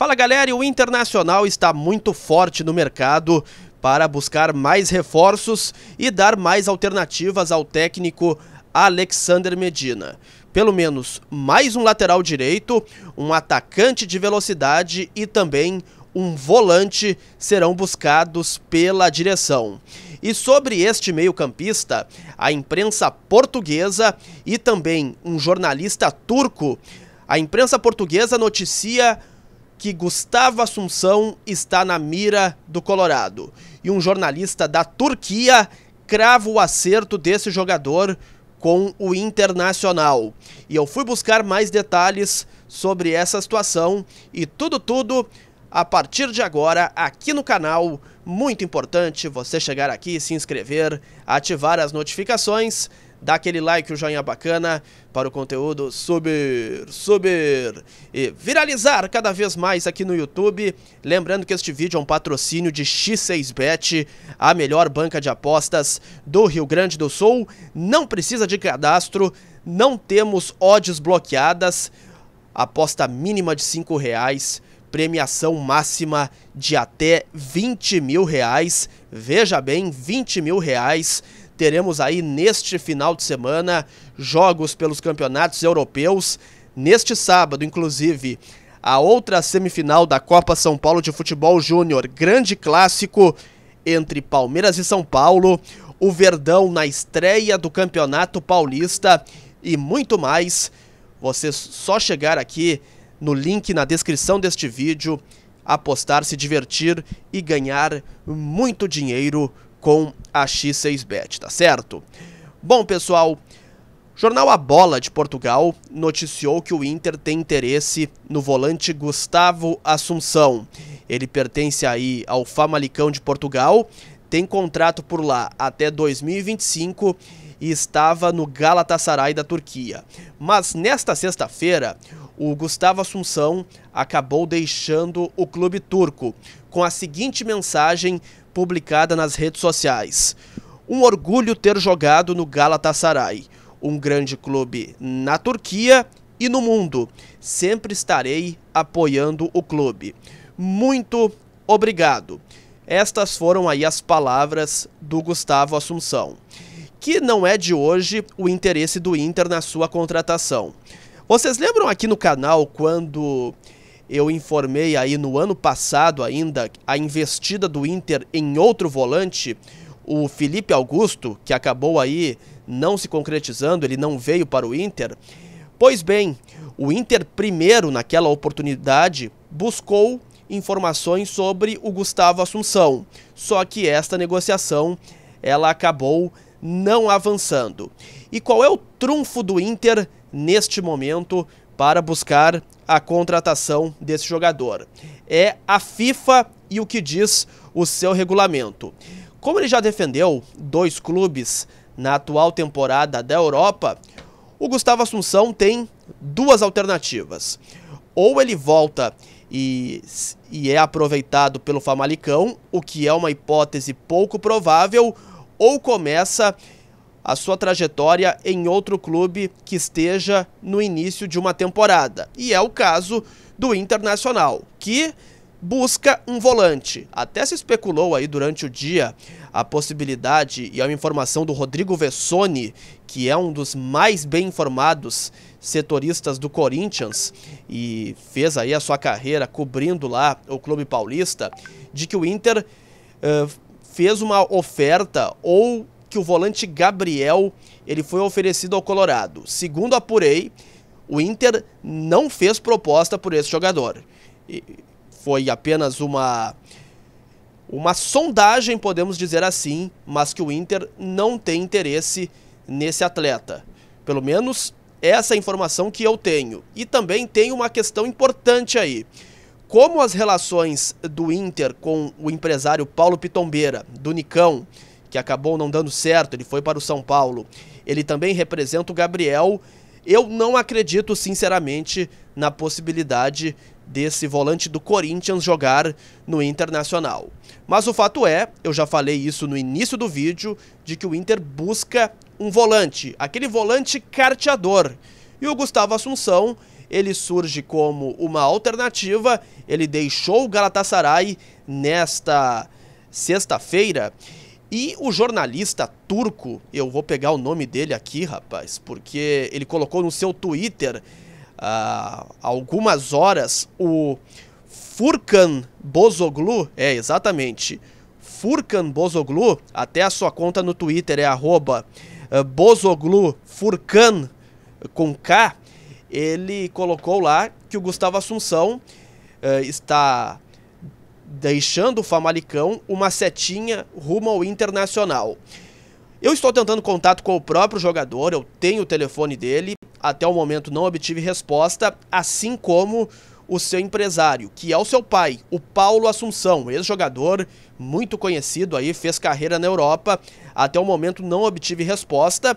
Fala galera, o Internacional está muito forte no mercado para buscar mais reforços e dar mais alternativas ao técnico Alexander Medina. Pelo menos mais um lateral direito, um atacante de velocidade e também um volante serão buscados pela direção. E sobre este meio-campista, a imprensa portuguesa e também um jornalista turco, a imprensa portuguesa noticia que Gustavo Assunção está na mira do Colorado. E um jornalista da Turquia crava o acerto desse jogador com o Internacional. E eu fui buscar mais detalhes sobre essa situação e tudo, tudo a partir de agora aqui no canal. Muito importante você chegar aqui, se inscrever, ativar as notificações dá aquele like, o um joinha bacana para o conteúdo subir, subir e viralizar cada vez mais aqui no YouTube. Lembrando que este vídeo é um patrocínio de X6Bet, a melhor banca de apostas do Rio Grande do Sul. Não precisa de cadastro, não temos odds bloqueadas, aposta mínima de 5 reais premiação máxima de até 20 mil reais. Veja bem, 20 mil reais. Teremos aí neste final de semana jogos pelos campeonatos europeus. Neste sábado, inclusive, a outra semifinal da Copa São Paulo de Futebol Júnior, grande clássico entre Palmeiras e São Paulo, o Verdão na estreia do Campeonato Paulista e muito mais. Você só chegar aqui no link na descrição deste vídeo, apostar, se divertir e ganhar muito dinheiro com a X6Bet, tá certo? Bom, pessoal, Jornal A Bola de Portugal noticiou que o Inter tem interesse no volante Gustavo Assunção. Ele pertence aí ao Famalicão de Portugal, tem contrato por lá até 2025 e estava no Galatasaray da Turquia. Mas nesta sexta-feira, o Gustavo Assunção acabou deixando o clube turco com a seguinte mensagem publicada nas redes sociais: Um orgulho ter jogado no Galatasaray, um grande clube na Turquia e no mundo. Sempre estarei apoiando o clube. Muito obrigado. Estas foram aí as palavras do Gustavo Assunção, que não é de hoje o interesse do Inter na sua contratação. Vocês lembram aqui no canal quando eu informei aí no ano passado ainda a investida do Inter em outro volante, o Felipe Augusto, que acabou aí não se concretizando, ele não veio para o Inter. Pois bem, o Inter primeiro naquela oportunidade buscou informações sobre o Gustavo Assunção. Só que esta negociação ela acabou não avançando. E qual é o trunfo do Inter neste momento para buscar a contratação desse jogador. É a FIFA e o que diz o seu regulamento. Como ele já defendeu dois clubes na atual temporada da Europa, o Gustavo Assunção tem duas alternativas. Ou ele volta e, e, é aproveitado pelo Famalicão, o que é uma hipótese pouco provável, ou começa a sua trajetória em outro clube que esteja no início de uma temporada. E é o caso do Internacional, que busca um volante. Até se especulou aí durante o dia a possibilidade e a informação do Rodrigo Vessoni, que é um dos mais bem informados setoristas do Corinthians e fez aí a sua carreira cobrindo lá o clube paulista, de que o Inter uh, fez uma oferta ou que o volante Gabriel ele foi oferecido ao Colorado. Segundo apurei, o Inter não fez proposta por esse jogador. E foi apenas uma uma sondagem, podemos dizer assim, mas que o Inter não tem interesse nesse atleta. Pelo menos essa é informação que eu tenho. E também tem uma questão importante aí. Como as relações do Inter com o empresário Paulo Pitombeira, do Nicão, que acabou não dando certo, ele foi para o São Paulo. Ele também representa o Gabriel. Eu não acredito, sinceramente, na possibilidade desse volante do Corinthians jogar no Internacional. Mas o fato é, eu já falei isso no início do vídeo, de que o Inter busca um volante, aquele volante carteador. E o Gustavo Assunção, ele surge como uma alternativa, ele deixou o Galatasaray nesta sexta-feira e o jornalista turco, eu vou pegar o nome dele aqui, rapaz, porque ele colocou no seu Twitter há ah, algumas horas o Furkan Bozoglu, é exatamente, Furkan Bozoglu, até a sua conta no Twitter é arroba ah, Bozoglu Furkan com K, ele colocou lá que o Gustavo Assunção uh, está deixando o Famalicão uma setinha rumo ao Internacional. Eu estou tentando contato com o próprio jogador, eu tenho o telefone dele, até o momento não obtive resposta, assim como o seu empresário, que é o seu pai, o Paulo Assunção, ex-jogador muito conhecido aí, fez carreira na Europa, até o momento não obtive resposta.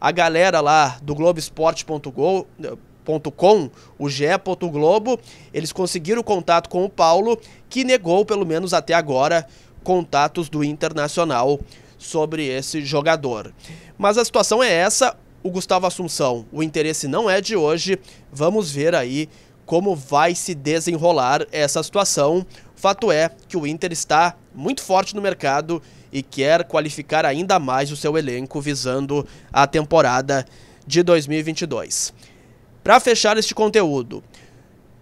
A galera lá do Globoesporte.com Globo.com, o GE.globo, Globo, eles conseguiram contato com o Paulo, que negou, pelo menos até agora, contatos do Internacional sobre esse jogador. Mas a situação é essa, o Gustavo Assunção, o interesse não é de hoje, vamos ver aí como vai se desenrolar essa situação. Fato é que o Inter está muito forte no mercado e quer qualificar ainda mais o seu elenco visando a temporada de 2022. Para fechar este conteúdo,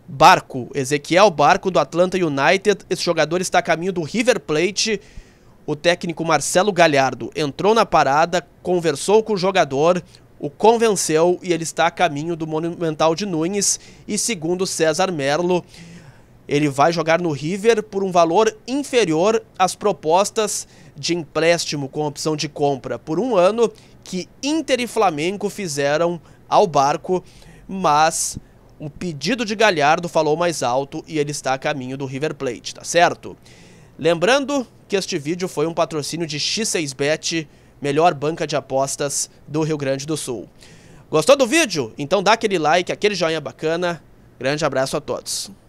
Barco, Ezequiel Barco do Atlanta United, esse jogador está a caminho do River Plate. O técnico Marcelo Galhardo entrou na parada, conversou com o jogador, o convenceu e ele está a caminho do Monumental de Nunes. E segundo César Merlo, ele vai jogar no River por um valor inferior às propostas de empréstimo com opção de compra por um ano que Inter e Flamengo fizeram ao barco mas o pedido de Galhardo falou mais alto e ele está a caminho do River Plate, tá certo? Lembrando que este vídeo foi um patrocínio de X6Bet, melhor banca de apostas do Rio Grande do Sul. Gostou do vídeo? Então dá aquele like, aquele joinha bacana. Grande abraço a todos.